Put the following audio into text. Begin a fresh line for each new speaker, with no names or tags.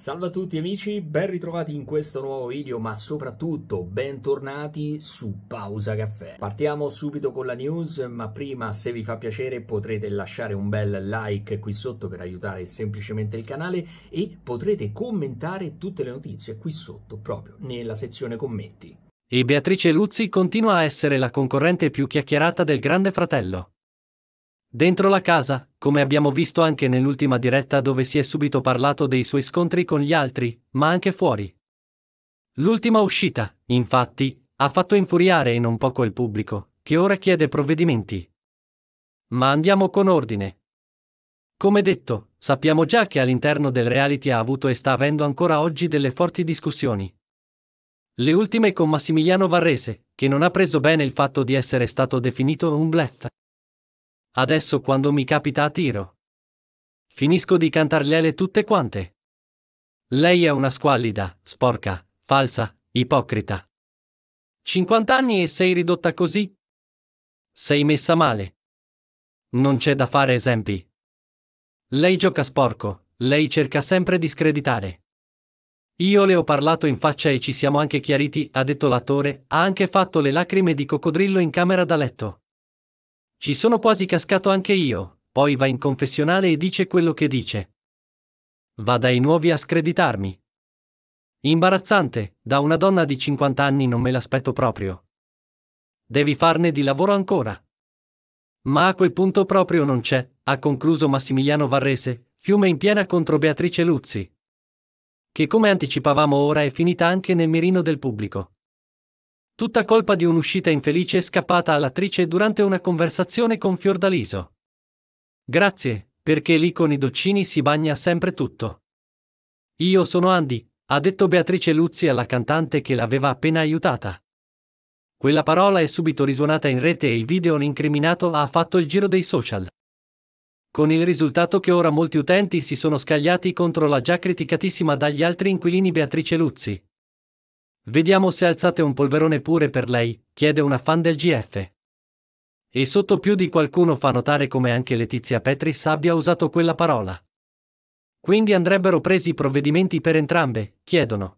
Salve a tutti amici, ben ritrovati in questo nuovo video, ma soprattutto bentornati su Pausa Caffè. Partiamo subito con la news, ma prima se vi fa piacere potrete lasciare un bel like qui sotto per aiutare semplicemente il canale e potrete commentare tutte le notizie qui sotto, proprio nella sezione commenti.
E Beatrice Luzzi continua a essere la concorrente più chiacchierata del Grande Fratello. Dentro la casa, come abbiamo visto anche nell'ultima diretta dove si è subito parlato dei suoi scontri con gli altri, ma anche fuori. L'ultima uscita, infatti, ha fatto infuriare e non poco il pubblico, che ora chiede provvedimenti. Ma andiamo con ordine. Come detto, sappiamo già che all'interno del reality ha avuto e sta avendo ancora oggi delle forti discussioni. Le ultime con Massimiliano Varrese, che non ha preso bene il fatto di essere stato definito un bluff. Adesso quando mi capita a tiro. Finisco di cantargliele tutte quante. Lei è una squallida, sporca, falsa, ipocrita. 50 anni e sei ridotta così? Sei messa male. Non c'è da fare esempi. Lei gioca sporco, lei cerca sempre di screditare. Io le ho parlato in faccia e ci siamo anche chiariti, ha detto l'attore, ha anche fatto le lacrime di coccodrillo in camera da letto. Ci sono quasi cascato anche io, poi va in confessionale e dice quello che dice. Va dai nuovi a screditarmi. Imbarazzante, da una donna di 50 anni non me l'aspetto proprio. Devi farne di lavoro ancora. Ma a quel punto proprio non c'è, ha concluso Massimiliano Varrese, fiume in piena contro Beatrice Luzzi. Che come anticipavamo ora è finita anche nel mirino del pubblico. Tutta colpa di un'uscita infelice scappata all'attrice durante una conversazione con Fiordaliso. Grazie, perché lì con i doccini si bagna sempre tutto. Io sono Andy, ha detto Beatrice Luzzi alla cantante che l'aveva appena aiutata. Quella parola è subito risuonata in rete e il video incriminato ha fatto il giro dei social. Con il risultato che ora molti utenti si sono scagliati contro la già criticatissima dagli altri inquilini Beatrice Luzzi, Vediamo se alzate un polverone pure per lei, chiede una fan del GF. E sotto più di qualcuno fa notare come anche Letizia Petris abbia usato quella parola. Quindi andrebbero presi provvedimenti per entrambe, chiedono.